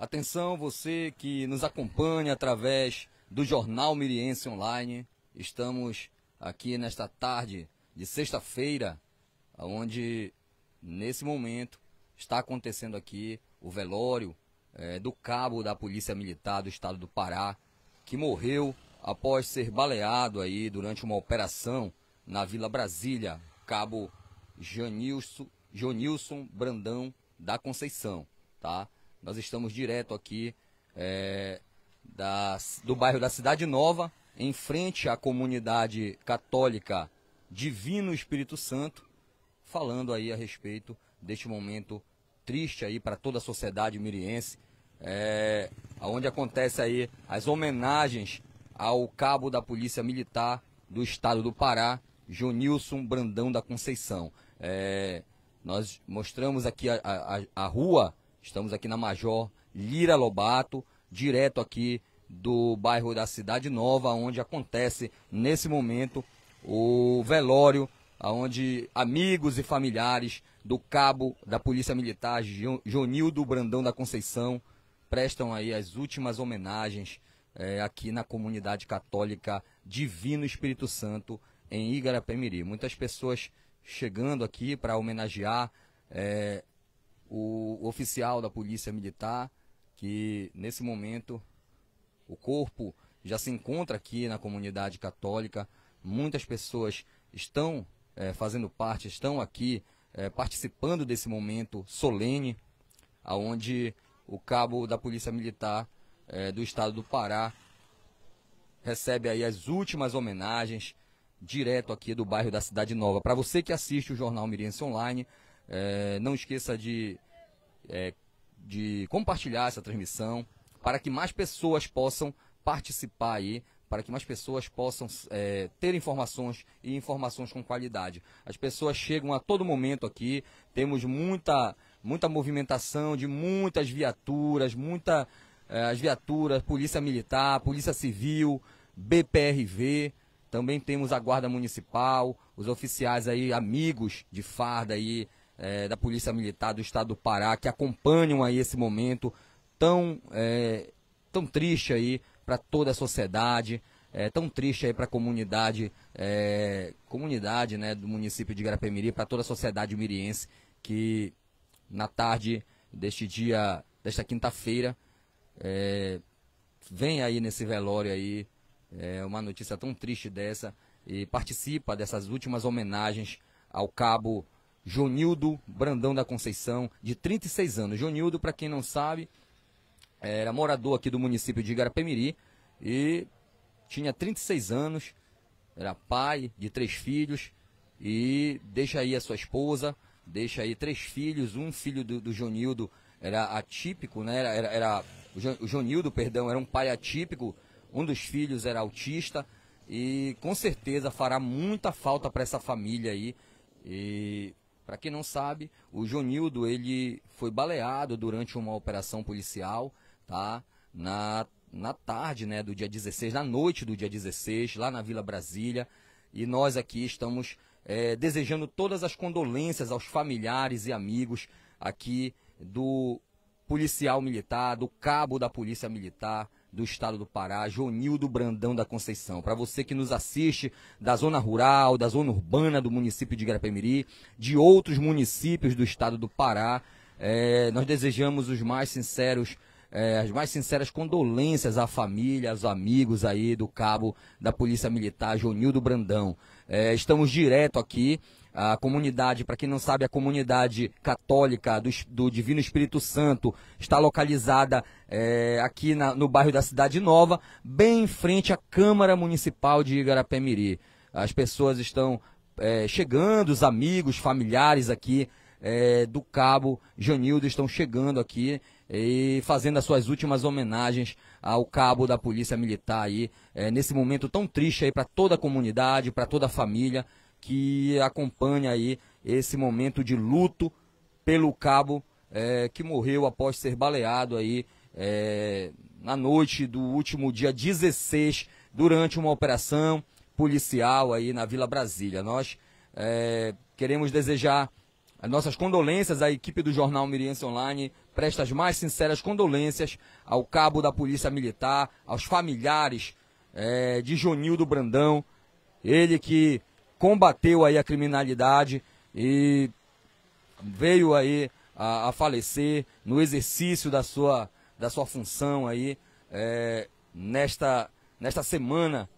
Atenção, você que nos acompanha através do Jornal Miriense Online. Estamos aqui nesta tarde de sexta-feira, onde nesse momento está acontecendo aqui o velório é, do cabo da Polícia Militar do Estado do Pará, que morreu após ser baleado aí durante uma operação na Vila Brasília, cabo Jonilson, Jonilson Brandão da Conceição, tá? Nós estamos direto aqui é, da, do bairro da Cidade Nova, em frente à comunidade católica Divino Espírito Santo, falando aí a respeito deste momento triste aí para toda a sociedade miriense, é, onde acontece aí as homenagens ao cabo da Polícia Militar do Estado do Pará, Jonilson Brandão da Conceição. É, nós mostramos aqui a, a, a rua Estamos aqui na Major Lira Lobato, direto aqui do bairro da Cidade Nova, onde acontece nesse momento o velório, onde amigos e familiares do cabo da Polícia Militar Jonildo Brandão da Conceição prestam aí as últimas homenagens é, aqui na comunidade católica Divino Espírito Santo em Igarapemiri. Muitas pessoas chegando aqui para homenagear é, o oficial da Polícia Militar, que nesse momento o corpo já se encontra aqui na comunidade católica. Muitas pessoas estão é, fazendo parte, estão aqui é, participando desse momento solene, aonde o cabo da Polícia Militar é, do Estado do Pará recebe aí as últimas homenagens direto aqui do bairro da Cidade Nova. Para você que assiste o Jornal Miriense Online, é, não esqueça de, é, de compartilhar essa transmissão para que mais pessoas possam participar aí, para que mais pessoas possam é, ter informações e informações com qualidade. As pessoas chegam a todo momento aqui, temos muita, muita movimentação de muitas viaturas, muita, é, as viaturas, polícia militar, polícia civil, BPRV, também temos a guarda municipal, os oficiais aí, amigos de farda aí, é, da Polícia Militar do Estado do Pará, que acompanham aí esse momento tão, é, tão triste aí para toda a sociedade, é, tão triste aí para a comunidade, é, comunidade né, do município de Garapemiri, miri para toda a sociedade miriense que na tarde deste dia, desta quinta-feira, é, vem aí nesse velório aí é, uma notícia tão triste dessa e participa dessas últimas homenagens ao cabo Jonildo Brandão da Conceição, de 36 anos. Jonildo, para quem não sabe, era morador aqui do município de Igarapemiri e tinha 36 anos, era pai de três filhos e deixa aí a sua esposa, deixa aí três filhos, um filho do, do Jonildo era atípico, né? Era, era, era o Jonildo, perdão, era um pai atípico, um dos filhos era autista e com certeza fará muita falta para essa família aí. E para quem não sabe, o Jonildo ele foi baleado durante uma operação policial, tá? Na, na tarde, né, do dia 16, na noite do dia 16, lá na Vila Brasília. E nós aqui estamos é, desejando todas as condolências aos familiares e amigos aqui do policial militar, do cabo da polícia militar, do estado do Pará, Jonildo Brandão da Conceição. Para você que nos assiste da zona rural, da zona urbana do município de Guarapemirim, de outros municípios do estado do Pará, é, nós desejamos os mais sinceros, é, as mais sinceras condolências à família, aos amigos aí do cabo da Polícia Militar, Jonildo Brandão. É, estamos direto aqui. A comunidade, para quem não sabe, a comunidade católica do, do Divino Espírito Santo está localizada é, aqui na, no bairro da Cidade Nova, bem em frente à Câmara Municipal de Igarapé-Miri. As pessoas estão é, chegando, os amigos, familiares aqui é, do Cabo Janildo estão chegando aqui e fazendo as suas últimas homenagens ao cabo da Polícia Militar aí, é, nesse momento tão triste aí para toda a comunidade, para toda a família que acompanha aí esse momento de luto pelo cabo é, que morreu após ser baleado aí é, na noite do último dia 16 durante uma operação policial aí na Vila Brasília. Nós é, queremos desejar as nossas condolências à equipe do jornal Miriense Online presta as mais sinceras condolências ao cabo da Polícia Militar, aos familiares é, de Jonildo Brandão, ele que combateu aí a criminalidade e veio aí a, a falecer no exercício da sua, da sua função aí é, nesta, nesta semana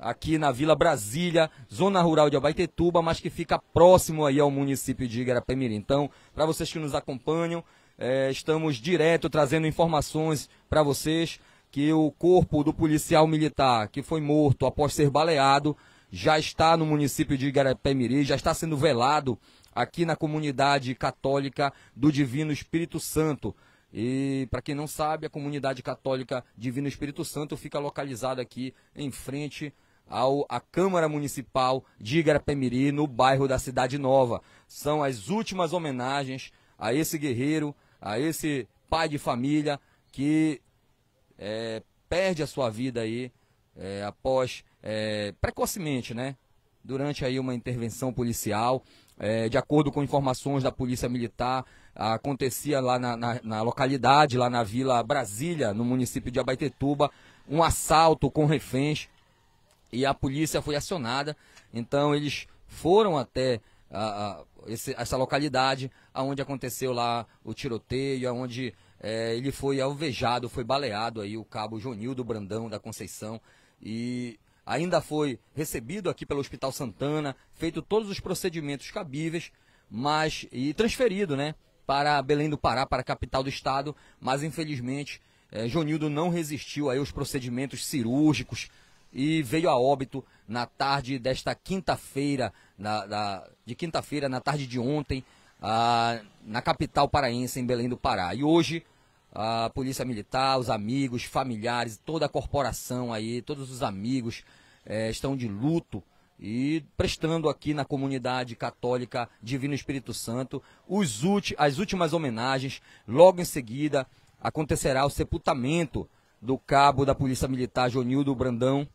aqui na Vila Brasília, zona rural de Abaitetuba, mas que fica próximo aí ao município de Igarapé-Mirim. Então, para vocês que nos acompanham, é, estamos direto trazendo informações para vocês que o corpo do policial militar que foi morto após ser baleado já está no município de Igarapé-Mirim, já está sendo velado aqui na comunidade católica do Divino Espírito Santo. E para quem não sabe, a comunidade católica Divino Espírito Santo fica localizada aqui em frente ao, à Câmara Municipal de igarapé no bairro da Cidade Nova. São as últimas homenagens a esse guerreiro, a esse pai de família que é, perde a sua vida aí é, após, é, precocemente, né? Durante aí uma intervenção policial, é, de acordo com informações da Polícia Militar, acontecia lá na, na, na, localidade, lá na Vila Brasília, no município de Abaitetuba, um assalto com reféns e a polícia foi acionada. Então eles foram até a, a, esse, essa localidade aonde aconteceu lá o tiroteio, aonde é, ele foi alvejado, foi baleado aí o cabo Jonildo Brandão da Conceição e ainda foi recebido aqui pelo Hospital Santana, feito todos os procedimentos cabíveis, mas e transferido, né, para Belém do Pará, para a capital do estado, mas infelizmente é, Jonildo não resistiu aí aos procedimentos cirúrgicos e veio a óbito na tarde desta quinta-feira, de quinta-feira, na tarde de ontem, ah, na capital paraense, em Belém do Pará. E hoje, a Polícia Militar, os amigos, familiares, toda a corporação aí, todos os amigos eh, estão de luto e prestando aqui na comunidade católica Divino Espírito Santo os ulti, as últimas homenagens. Logo em seguida acontecerá o sepultamento do cabo da Polícia Militar, Jonildo Brandão,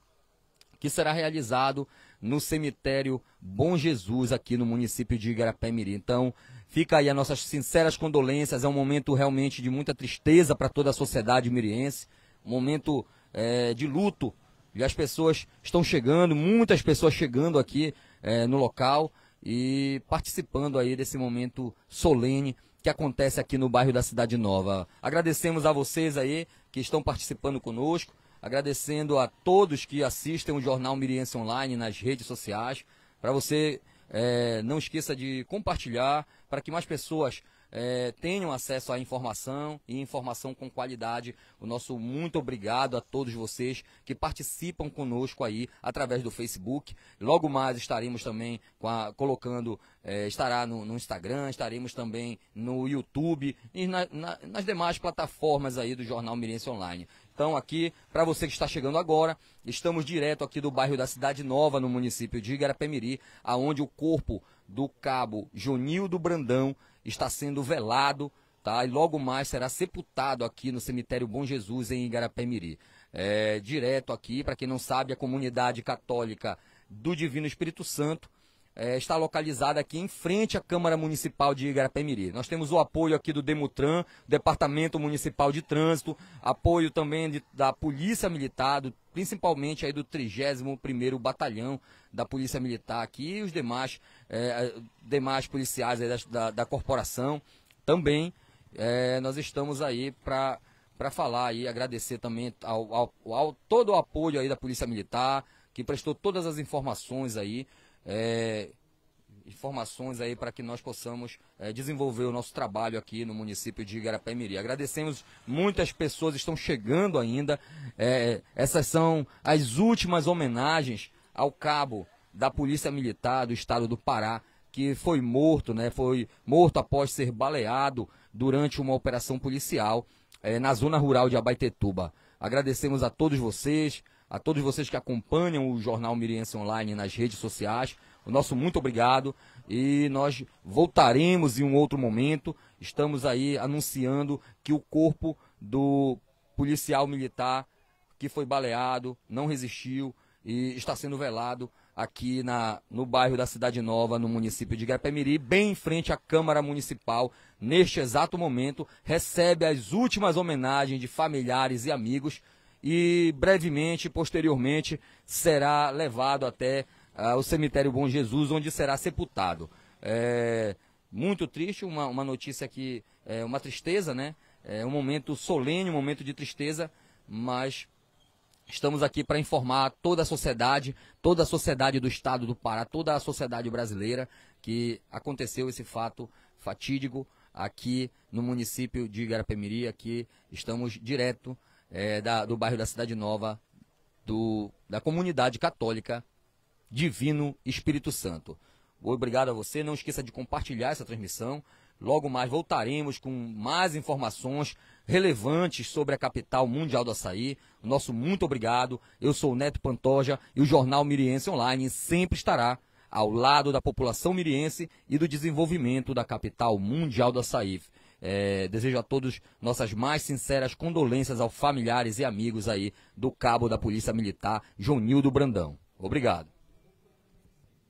que será realizado no cemitério Bom Jesus, aqui no município de Igarapé-Mirim. Então, fica aí as nossas sinceras condolências. É um momento realmente de muita tristeza para toda a sociedade miriense, um momento é, de luto. E as pessoas estão chegando, muitas pessoas chegando aqui é, no local e participando aí desse momento solene que acontece aqui no bairro da Cidade Nova. Agradecemos a vocês aí que estão participando conosco agradecendo a todos que assistem o Jornal Miriense Online nas redes sociais. Para você, é, não esqueça de compartilhar para que mais pessoas é, tenham acesso à informação e informação com qualidade. O nosso muito obrigado a todos vocês que participam conosco aí através do Facebook. Logo mais estaremos também a, colocando, é, estará no, no, Instagram, estaremos também no YouTube e na, na, nas demais plataformas aí do Jornal Mirense Online. Então, aqui, para você que está chegando agora, estamos direto aqui do bairro da Cidade Nova, no município de Igarapemiri, aonde o corpo do cabo Jonildo Brandão está sendo velado, tá? E logo mais será sepultado aqui no cemitério Bom Jesus, em Igarapemiri. É, direto aqui, para quem não sabe, a comunidade católica do Divino Espírito Santo é, está localizada aqui em frente à Câmara Municipal de Igarapé-Miri. Nós temos o apoio aqui do Demutran, Departamento Municipal de Trânsito, apoio também de, da Polícia Militar, do, principalmente aí do 31º Batalhão da Polícia Militar aqui e os demais, é, demais policiais da, da, corporação também. É, nós estamos aí para para falar e agradecer também ao, ao, ao todo o apoio aí da Polícia Militar, que prestou todas as informações aí é, informações aí para que nós possamos é, desenvolver o nosso trabalho aqui no município de Igarapé-Miri. Agradecemos, muitas pessoas estão chegando ainda. É, essas são as últimas homenagens ao cabo da Polícia Militar do Estado do Pará, que foi morto, né? Foi morto após ser baleado durante uma operação policial é, na zona rural de Abaitetuba. Agradecemos a todos vocês, a todos vocês que acompanham o Jornal Miriense Online nas redes sociais. O nosso muito obrigado e nós voltaremos em um outro momento. Estamos aí anunciando que o corpo do policial militar que foi baleado não resistiu e está sendo velado aqui na, no bairro da Cidade Nova, no município de Guapemirim, bem em frente à Câmara Municipal, neste exato momento, recebe as últimas homenagens de familiares e amigos e brevemente, posteriormente, será levado até uh, o cemitério Bom Jesus, onde será sepultado. É muito triste, uma, uma notícia que é uma tristeza, né? É um momento solene, um momento de tristeza, mas Estamos aqui para informar toda a sociedade, toda a sociedade do estado do Pará, toda a sociedade brasileira que aconteceu esse fato fatídico aqui no município de Igarapemirim, aqui estamos direto é, da, do bairro da Cidade Nova, do, da comunidade católica Divino Espírito Santo. Obrigado a você. Não esqueça de compartilhar essa transmissão. Logo mais voltaremos com mais informações relevantes sobre a capital mundial do açaí. Nosso muito obrigado. Eu sou o Neto Pantoja e o Jornal Miriense Online sempre estará ao lado da população miriense e do desenvolvimento da capital mundial do açaí. É, desejo a todos nossas mais sinceras condolências aos familiares e amigos aí do cabo da Polícia Militar, Jonildo Brandão. Obrigado.